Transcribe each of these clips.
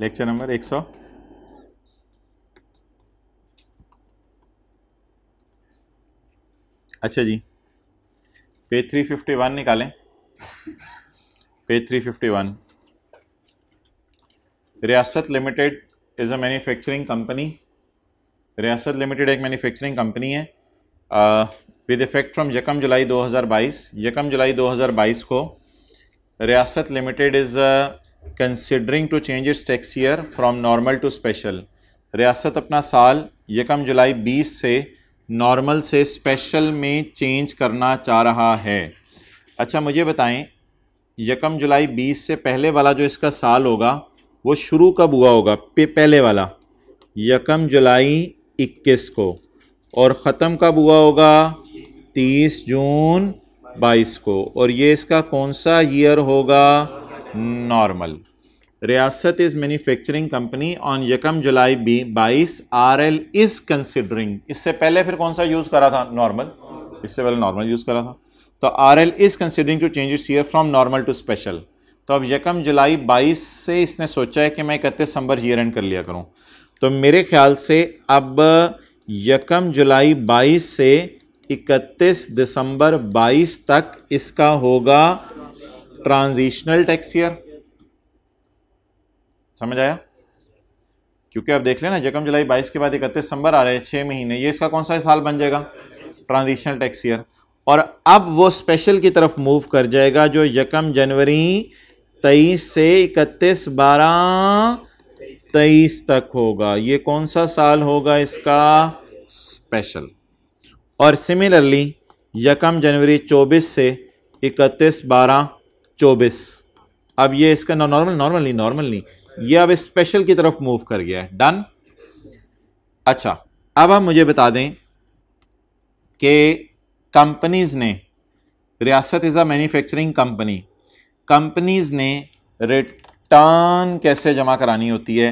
Lecture number एक सौ अच्छा जी पेज थ्री फिफ्टी वन निकालें page three fifty one Riyasat limited is a manufacturing company Riyasat limited एक मैन्युफैक्चरिंग कंपनी है विद इफेक्ट फ्रॉम यकम जुलाई 2022 यकम जुलाई 2022 को Riyasat limited is considering to change its tax year from normal to special Riyasat अपना साल यकम जुलाई 20 से नॉर्मल से स्पेशल में चेंज करना चाह रहा है अच्छा मुझे बताएं यकम जुलाई 20 से पहले वाला जो इसका साल होगा वो शुरू कब हुआ होगा पहले वाला यकम जुलाई 21 को और ख़त्म कब हुआ होगा 30 जून 22 को और ये इसका कौन सा ईयर होगा नॉर्मल रियासत इज़ मैन्युफैक्चरिंग कंपनी ऑन यकम जुलाई बी बाईस आर एल इज़ कंसिडरिंग इससे पहले फिर कौन सा यूज़ करा था नॉर्मल इससे पहले नॉर्मल यूज़ करा था तो R L is considering to change its year from normal to special तो अब यकम जुलाई बाईस से इसने सोचा है कि मैं इकतीस दिसंबर ईयर एंड कर लिया करूँ तो मेरे ख्याल से अब यकम जुलाई बाईस से इकतीस दिसंबर बाईस तक इसका होगा ट्रांजिशनल टैक्स ईयर समझ आया क्योंकि आप देख लेना जकम जुलाई 22 के बाद इकतीस दिसंबर आ रहे हैं छः महीने ये इसका कौन सा साल बन जाएगा ट्रांजिशनल टैक्स ईयर और अब वो स्पेशल की तरफ मूव कर जाएगा जो यकम जनवरी तेईस से इकतीस बारह तेईस तक होगा ये कौन सा साल होगा इसका स्पेशल और सिमिलरली यकम जनवरी चौबीस से इकतीस बारह चौबीस अब ये इसका नॉर्मल नॉर्मल नहीं नॉर्मल नहीं ये अब स्पेशल की तरफ मूव कर गया है डन अच्छा अब आप मुझे बता दें कि कंपनीज ने Riyasat is a manufacturing company companies ने रिटर्न कैसे जमा करानी होती है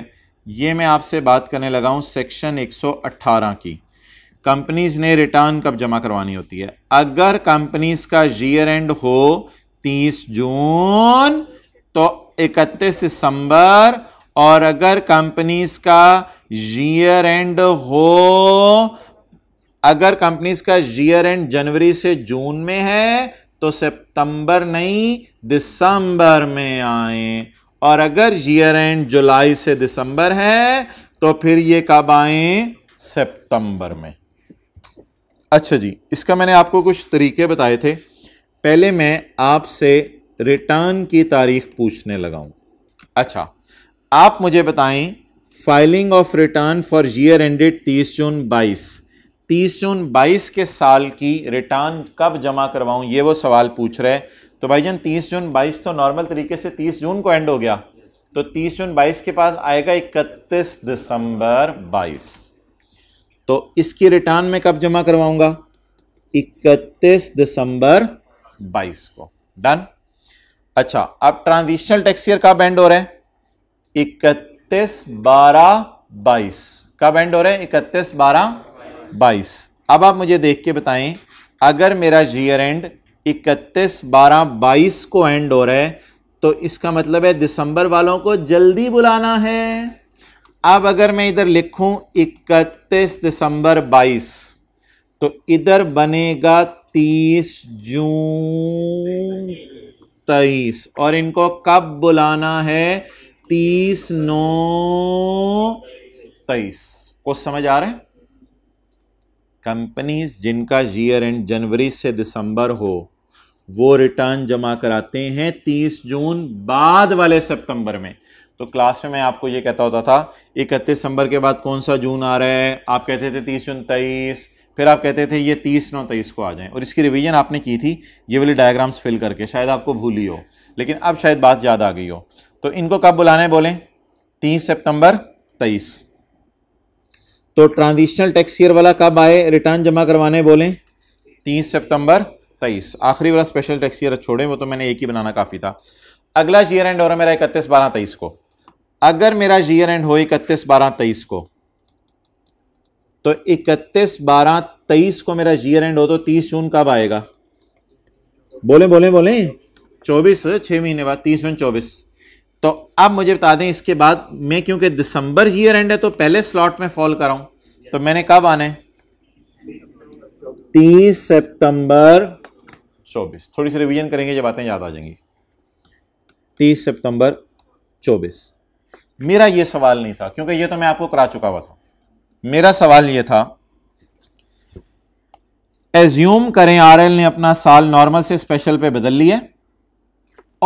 ये मैं आपसे बात करने लगा हूँ सेक्शन 118 की कंपनीज ने रिटर्न कब जमा करवानी होती है अगर कंपनीज का ईयर एंड हो तीस जून तो इकतीस दिसंबर और अगर कंपनीज का ईयर एंड हो अगर कंपनीज का ईयर एंड जनवरी से जून में है तो सितंबर नहीं दिसंबर में आए और अगर ईयर एंड जुलाई से दिसंबर है तो फिर ये कब आए सितंबर में अच्छा जी इसका मैंने आपको कुछ तरीके बताए थे पहले मैं आपसे रिटर्न की तारीख पूछने लगाऊं अच्छा आप मुझे बताएं filing of return for year ended 30 June 22 30 June 22 के साल की रिटर्न कब जमा करवाऊं ये वो सवाल पूछ रहे हैं तो भाई जान तीस जून 22 तो नॉर्मल तरीके से 30 जून को एंड हो गया तो 30 जून 22 के पास आएगा 31 दिसंबर 22 तो इसकी रिटर्न में कब जमा करवाऊंगा 31 दिसंबर बाईस को डन अच्छा अब ट्रांजिशनल टैक्स ईयर कब एंड हो रहे हैं इकतीस बारह बाईस कब एंड हो रहे हैं इकतीस बारह बाईस अब आप मुझे देख के बताएं अगर मेरा जीयर एंड इकतीस बारह बाईस को एंड हो रहा है तो इसका मतलब है दिसंबर वालों को जल्दी बुलाना है अब अगर मैं इधर लिखूं इकतीस दिसंबर बाईस तो इधर बनेगा तीस जून तेईस और इनको कब बुलाना है तीस नौ तेईस कुछ समझ आ रहे हैं कंपनीज जिनका जीयर एंड जनवरी से दिसंबर हो वो रिटर्न जमा कराते हैं तीस जून बाद वाले सितंबर में तो क्लास में मैं आपको ये कहता होता था इकतीस सितंबर के बाद कौन सा जून आ रहा है आप कहते थे तीस जून तेईस फिर आप कहते थे ये तीस नौ तेईस को आ जाएं और इसकी रिवीजन आपने की थी ये वाली डायग्राम्स फिल करके शायद आपको भूली हो लेकिन अब शायद बात याद आ गई हो तो इनको कब बुलाना है बोलें तीस सितंबर तेईस तो ट्रांजिशनल टैक्स ईयर वाला कब आए रिटर्न जमा करवाने बोलें तीस सितंबर तेईस आखिरी वाला स्पेशल टैक्स ईयर छोड़ें वो तो मैंने एक ही बनाना काफ़ी था अगला जी एंड हो रहा मेरा इकतीस बारह तेईस को अगर मेरा जी एंड हो इकतीस बारह तेईस को तो इकतीस बारह तेईस को मेरा ईयर एंड हो तो तीस जून कब आएगा बोले बोले बोले चौबीस छः महीने बाद तीस जून चौबीस तो अब मुझे बता दें इसके बाद मैं क्योंकि दिसंबर ईयर एंड है तो पहले स्लॉट में फॉल कराऊं तो मैंने कब आना है तीस सितंबर चौबीस थोड़ी सी रिवीजन करेंगे ये बातें याद आ जाएंगी तीस सितंबर चौबीस मेरा ये सवाल नहीं था क्योंकि ये तो मैं आपको करा चुका हुआ था मेरा सवाल ये था एज्यूम करें आरएल ने अपना साल नॉर्मल से स्पेशल पे बदल लिए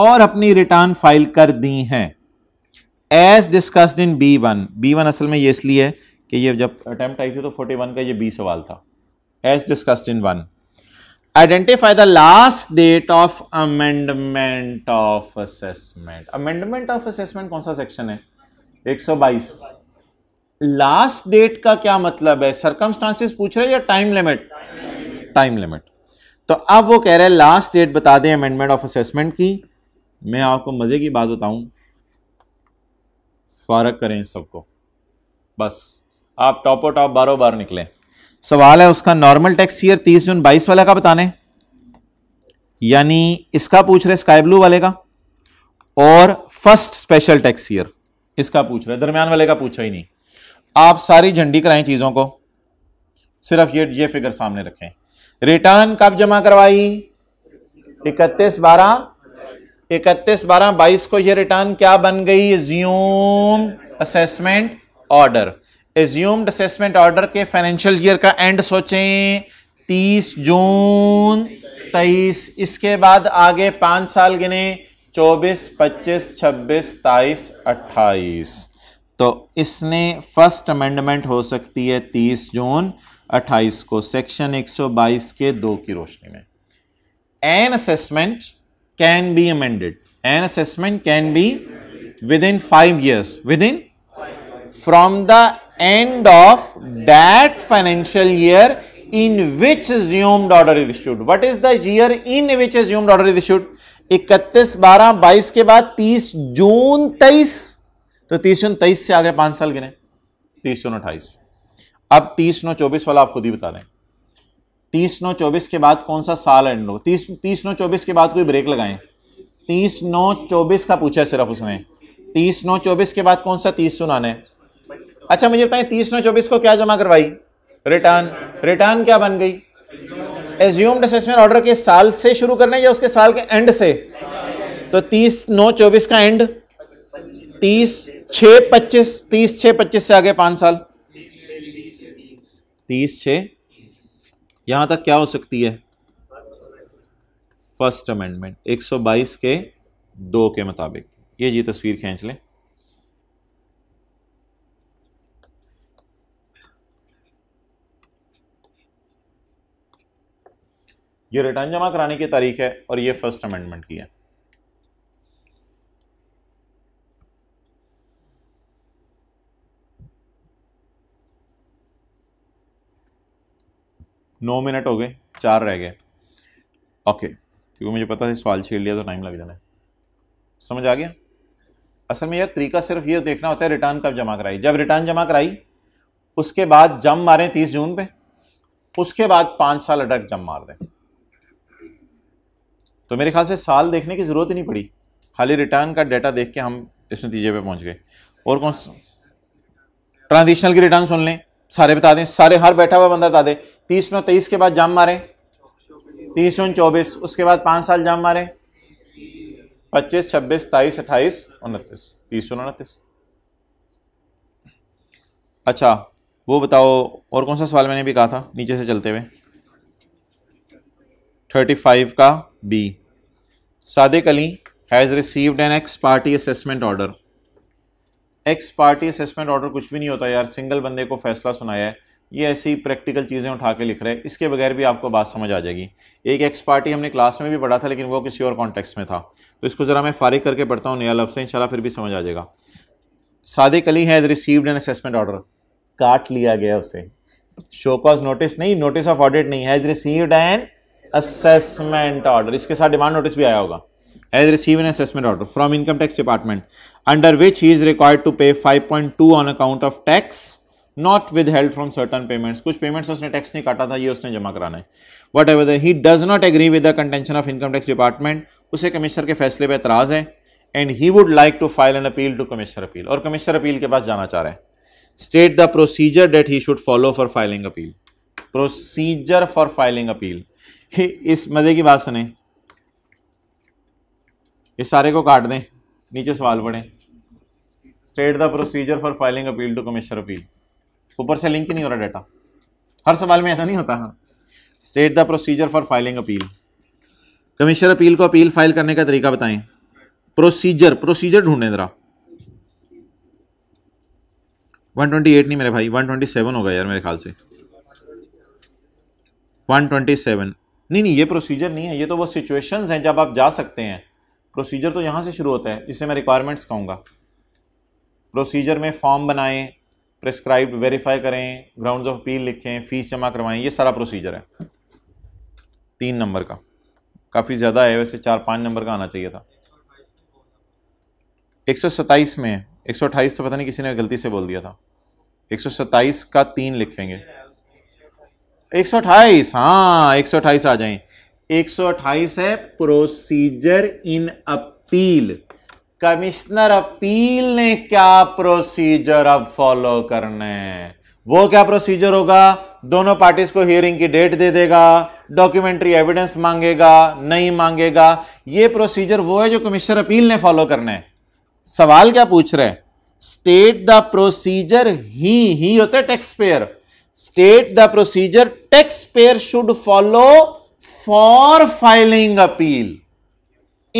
और अपनी रिटर्न फाइल कर दी है as discussed in B one B one असल में ये इसलिए कि ये जब अटेम्प्ट आई थी तो 41 का ये बी सवाल था as discussed in one identify the last date of amendment of assessment amendment of assessment कौन सा सेक्शन है 122 लास्ट डेट का क्या मतलब है सरकमस्टांसिस पूछ रहे या टाइम लिमिट टाइम लिमिट तो अब वो कह रहे हैं लास्ट डेट बता दें अमेंडमेंट ऑफ असेसमेंट की मैं आपको मज़े की बात बताऊं फारक करें सबको बस आप टॉपो टॉप बारो बार निकले सवाल है उसका नॉर्मल टैक्स ईयर 30 जून 22 वाला का बताने यानी इसका पूछ रहे स्काई ब्लू वाले का और फर्स्ट स्पेशल टैक्स ईयर इसका पूछ रहे दरमियान वाले का पूछा ही नहीं आप सारी झंडी कराएं चीज़ों को सिर्फ ये ये फिगर सामने रखें रिटर्न कब जमा करवाई इकतीस बारह इकतीस बारह बाईस को ये रिटर्न क्या बन गई assume assessment order assumed assessment order के फाइनेंशियल ईयर का एंड सोचें तीस जून तेईस इसके बाद आगे पांच साल गिने चौबीस पच्चीस छब्बीस 27, अट्ठाईस तो इसने फर्स्ट अमेंडमेंट हो सकती है 30 जून 28 को सेक्शन 122 के दो की रोशनी में an assessment can be amended an assessment can be within five years within from the end of that financial year in which assumed order is issued what is the year in which assumed order is issued 31 12 के बाद तीस जून तेईस तो तीस शून्य तेईस से आगे पांच साल गिने तीस सौ अट्ठाईस अब तीस नौ चौबीस वाला आप खुद ही बता दें तीस नौ चौबीस के बाद कौन सा साल एंड हो तीस तीस नौ चौबीस के बाद कोई ब्रेक लगाएं तीस नौ चौबीस का पूछा सिर्फ उसने तीस नौ चौबीस के बाद कौन सा तीस सुनाने अच्छा मुझे बताएं तीस नौ चौबीस को क्या जमा करवाई रिटर्न रिटर्न क्या बन गई एज्यूम्ड असेसमेंट ऑर्डर के साल से शुरू करना है या उसके साल के एंड से तो तीस नौ चौबीस का एंड तीस छ पच्चीस तीस छ पच्चीस से आगे पांच साल तीस छ यहां तक क्या हो सकती है फर्स्ट अमेंडमेंट 122 के दो के मुताबिक ये जी तस्वीर खींच लें ये रिटर्न जमा कराने की तारीख है और ये फर्स्ट अमेंडमेंट की है नौ मिनट हो गए चार रह गए ओके क्योंकि मुझे पता है सवाल छेड़ लिया तो टाइम लग जाना है समझ आ गया असल में यार तरीका सिर्फ ये देखना होता है रिटर्न कब जमा कराई जब रिटर्न जमा कराई उसके बाद जम मारें तीस जून पे उसके बाद पाँच साल अटक जम मार दें तो मेरे ख्याल से साल देखने की ज़रूरत ही नहीं पड़ी खाली रिटर्न का डाटा देख के हम इस नतीजे पे पहुंच गए और कौन ट्रांजिशनल की रिटर्न सुन लें सारे बता दें सारे हर बैठा हुआ बंदा बता दे तीस नौ तेईस के बाद जाम मारें तीस जून चौबीस उसके बाद पाँच साल जाम मारें पच्चीस छब्बीस ताईस अट्ठाईस उनतीस तीस जून उनतीस अच्छा वो बताओ और कौन सा सवाल मैंने भी कहा था नीचे से चलते हुए थर्टी फाइव का B Sadiq Ali has received an ex parte assessment order ex parte assessment order कुछ भी नहीं होता यार सिंगल बंदे को फैसला सुनाया है ये ऐसी प्रैक्टिकल चीज़ें उठा के लिख रहे हैं इसके बगैर भी आपको बात समझ आ जाएगी एक एक्स पार्टी हमने क्लास में भी पढ़ा था लेकिन वो किसी और कॉन्टेक्स्ट में था तो इसको ज़रा मैं फारिग करके पढ़ता हूँ नया लफ्ज़ से इंशाल्लाह फिर भी समझ आ जाएगा Sadiq Ali has received an assessment order काट लिया गया उसे शो कॉज नोटिस नहीं नोटिस ऑफ ऑडिट नहीं has received an assessment order इसके साथ डिमांड नोटिस भी आया होगा as receive an assessment order an income tax department under which he is required to pay five point two on account of tax not withheld from certain payments कुछ payments उसने टैक्स नहीं काटा था ये उसने जमा कराना है whatever he does not agree with the contention of income tax department उसे कमिश्नर के फैसले पर एतराज़ है and he would like to file an appeal to commissioner appeal और कमिश्नर अपील के पास जाना चाह रहे हैं state the procedure that he should follow for filing appeal procedure for filing appeal इस मज़े की बात सुने इस सारे को काट दें नीचे सवाल पढ़ें state the procedure for filing appeal to commissioner appeal ऊपर से लिंक नहीं हो रहा डाटा हर सवाल में ऐसा नहीं होता हाँ state the procedure for filing appeal commissioner appeal को अपील फाइल करने का तरीका बताएं प्रोसीजर प्रोसीजर ढूंढें जरा 128 नहीं मेरे भाई 127 होगा यार मेरे ख्याल से 127 नहीं नहीं ये प्रोसीजर नहीं है ये तो वो सिचुएशंस हैं जब आप जा सकते हैं प्रोसीजर तो यहाँ से शुरू होता है इसे मैं रिक्वायरमेंट्स कहूँगा प्रोसीजर में फॉर्म बनाएं प्रिस्क्राइब वेरीफाई करें ग्राउंड ऑफ अपील लिखें फ़ीस जमा करवाएं ये सारा प्रोसीजर है तीन नंबर का काफ़ी ज़्यादा है वैसे चार पाँच नंबर का आना चाहिए था एक सौ सत्ताईस में एक सौ अट्ठाईस तो पता नहीं किसी ने गलती से बोल दिया था एक सौ का तीन लिखेंगे एक सौ अट्ठाईस हाँ एक सौ अट्ठाईस आ जाएं 128 है procedure in appeal commissioner appeal ने क्या प्रोसीजर अब फॉलो करने है वो क्या प्रोसीजर होगा दोनों पार्टीज को हियरिंग की डेट दे देगा डॉक्यूमेंट्री एविडेंस मांगेगा नहीं मांगेगा ये प्रोसीजर वो है जो कमिश्नर अपील ने फॉलो करना है सवाल क्या पूछ रहे हैं स्टेट द प्रोसीजर ही ही होता है tax payer state the procedure tax payer should follow for filing appeal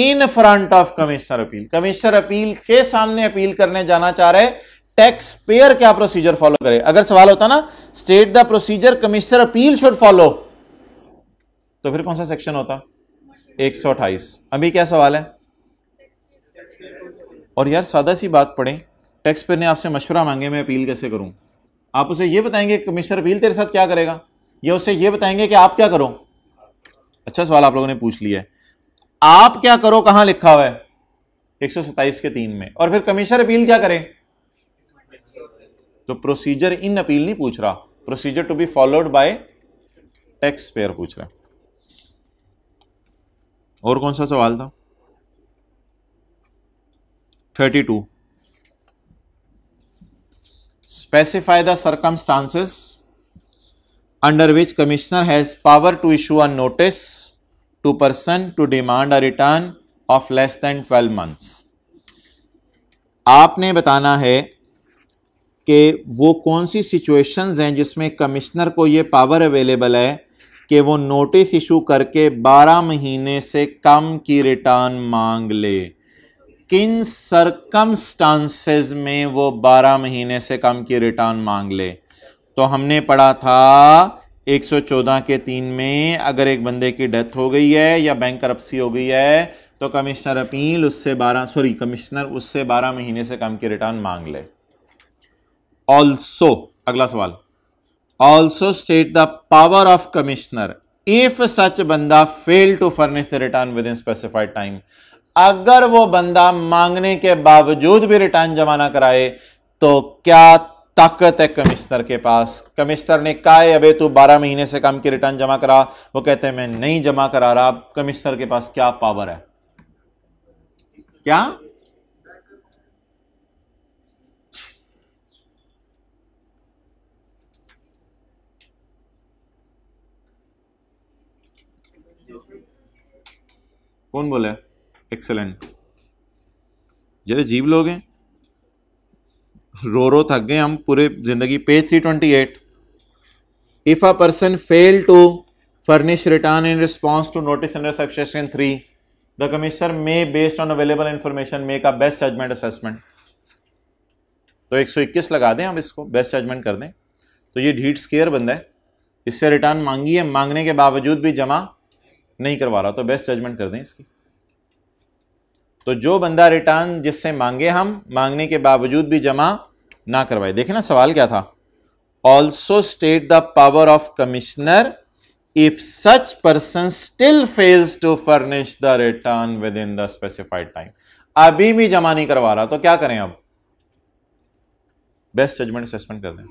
in front of commissioner appeal commissioner appeal के सामने अपील करने जाना चाह रहे टैक्स पेयर क्या प्रोसीजर फॉलो करे अगर सवाल होता ना state the procedure commissioner appeal should follow तो फिर कौन सा सेक्शन होता एक सौ अट्ठाईस अभी क्या सवाल है और यार सादा सी बात पढ़े टैक्स पेयर ने आपसे मशवरा मांगे मैं अपील कैसे करूं आप उसे यह बताएंगे कमिश्नर अपील तेरे साथ क्या करेगा या उसे यह बताएंगे कि आप क्या करो अच्छा सवाल आप लोगों ने पूछ लिया है आप क्या करो कहां लिखा हुआ है एक के तीन में और फिर कमिश्नर अपील क्या करें तो प्रोसीजर इन अपील नहीं पूछ रहा procedure to be followed by tax payer पूछ रहा और कौन सा सवाल था thirty two specify the circumstances under which commissioner has power to issue a notice to person to demand a return of less than 12 months. आपने बताना है कि वो कौन सी सिचुएशंस हैं जिसमें कमिश्नर को ये पावर अवेलेबल है कि वो नोटिस इशू करके 12 महीने से कम की रिटर्न मांग ले किन सरकमस्टांसेस में वो 12 महीने से कम की रिटर्न मांग ले तो हमने पढ़ा था 114 के तीन में अगर एक बंदे की डेथ हो गई है या बैंक करप्सी हो गई है तो कमिश्नर अपील उससे 12 सॉरी कमिश्नर उससे 12 महीने से कम की रिटर्न मांग ले ऑल्सो अगला सवाल also state the power of commissioner if such बंदा fail to furnish the return within specified time अगर वो बंदा मांगने के बावजूद भी रिटर्न जमा कराए तो क्या ताकत है कमिश्नर के पास कमिश्नर ने कहा है अबे तू 12 महीने से काम की रिटर्न जमा करा वो कहते हैं मैं नहीं जमा करा रहा कमिश्नर के पास क्या पावर है क्या कौन बोले एक्सेलेंट जरे तो जीव लोग हैं रो रो थक गए हम पूरे जिंदगी page three twenty eight if a person fail to furnish return in response to notice under subsection 3 the commissioner may based on available information make a best judgement assessment तो 121 लगा दें हम इसको बेस्ट जजमेंट कर दें तो ये ढीट square बंदा है इससे रिटर्न मांगी है मांगने के बावजूद भी जमा नहीं करवा रहा तो बेस्ट जजमेंट कर दें इसकी तो जो बंदा रिटर्न जिससे मांगे हम मांगने के बावजूद भी जमा ना करवाए देखे ना सवाल क्या था also state the power of commissioner if such person still fails to furnish the return within the specified time अभी भी जमा नहीं करवा रहा तो क्या करें अब बेस्ट जजमेंट सस्पेंड कर दें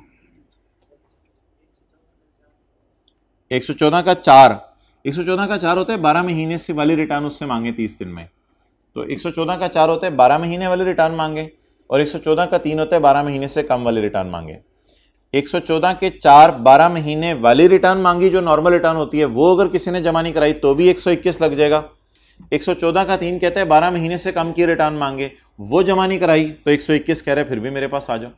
114 का चार 114 का चार होता है बारह महीने से वाली रिटर्न उससे मांगे 30 दिन में तो 114 का चार होता है बारह महीने वाली रिटर्न मांगे और 114 का तीन होता है बारह महीने से कम वाले रिटर्न मांगे 114 के चार बारह महीने वाली रिटर्न मांगी जो नॉर्मल रिटर्न होती है वो अगर किसी ने जमा नहीं कराई तो भी 121 लग जाएगा 114 का तीन कहता है बारह महीने से कम की रिटर्न मांगे वो जमा नहीं कराई तो 121 कह रहे फिर भी मेरे पास आ जाओ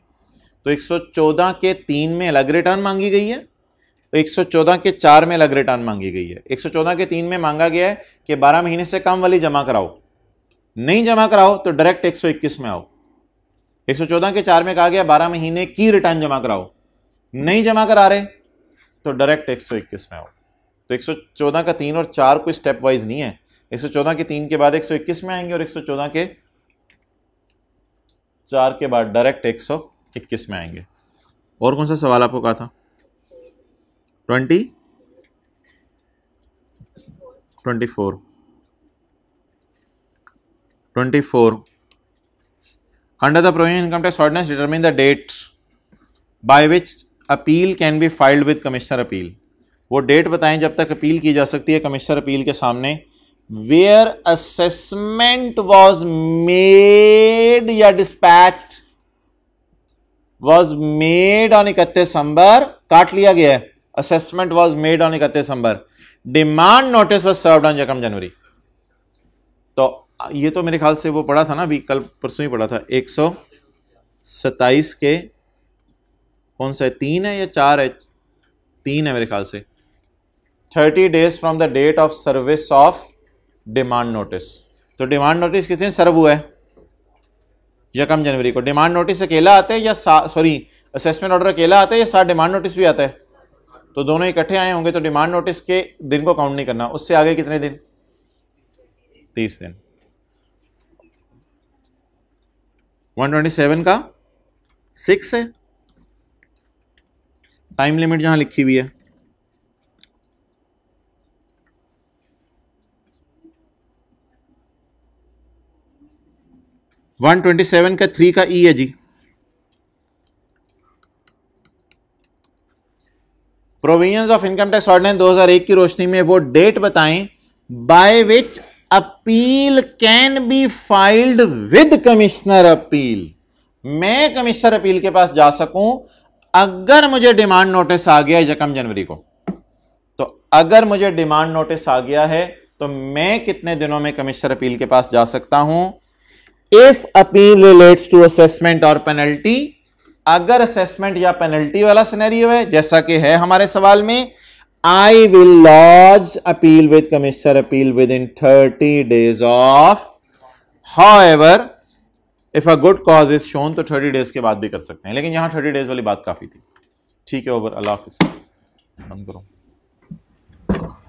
तो 114 के तीन में अलग रिटर्न मांगी गई है तो 114 के चार में अलग रिटर्न मांगी गई है एक के तीन में मांगा गया है कि बारह महीने से कम वाली जमा कराओ नहीं जमा कराओ तो डायरेक्ट एक में आओ 114 के चार में कहा गया बारह महीने की रिटर्न जमा कराओ नहीं जमा करा रहे तो डायरेक्ट 121 में आओ तो 114 का तीन और चार कोई स्टेप वाइज नहीं है 114 के तीन के बाद 121 में आएंगे और 114 के चार के बाद डायरेक्ट 121 में आएंगे और कौन सा सवाल आपको कहा था twenty twenty four twenty four Under the provision income tax ordinance determine the date by which appeal can be filed with commissioner appeal. वो डेट बताएं जब तक अपील की जा सकती है कमिश्नर अपील के सामने वेयर असेसमेंट वॉज मेड या डिस्पैच वॉज मेड ऑन इकतीस सितंबर काट लिया गया है असेसमेंट वॉज मेड ऑन इकतीस सितंबर demand notice was served on जकम जनवरी तो ये तो मेरे ख्याल से वो पढ़ा था ना अभी कल परसों ही पढ़ा था एक सौ सत्ताईस के कौन सा है तीन है या चार है तीन है मेरे ख्याल से thirty days from the date of service of demand notice तो डिमांड नोटिस किस दिन सर्व हुआ है यकम जनवरी को डिमांड नोटिस अकेला आता है या सॉरी असेसमेंट ऑर्डर अकेला आता है या साथ डिमांड नोटिस भी आता है तो दोनों इकट्ठे आए होंगे तो डिमांड नोटिस के दिन को काउंट नहीं करना उससे आगे कितने दिन तीस दिन 127 का सिक्स है टाइम लिमिट जहां लिखी हुई है वन ट्वेंटी सेवन का थ्री का ई e है जी provision of income tax ordinance 2001 की रोशनी में वो डेट बताएं by which appeal can be filed with commissioner appeal मैं कमिश्नर अपील के पास जा सकूं अगर मुझे डिमांड नोटिस आ गया यकम जनवरी को तो अगर मुझे डिमांड नोटिस आ गया है तो मैं कितने दिनों में कमिश्नर अपील के पास जा सकता हूं if appeal relates to assessment और पेनल्टी अगर असेसमेंट या पेनल्टी वाला सिनेरियो है जैसा कि है हमारे सवाल में I will lodge appeal with commissioner appeal within 30 days of however if a good cause is shown to 30 days ke baad bhi kar sakte hain lekin yahan 30 days wali baat काफ़ी thi theek hai over allah hafiz हम करो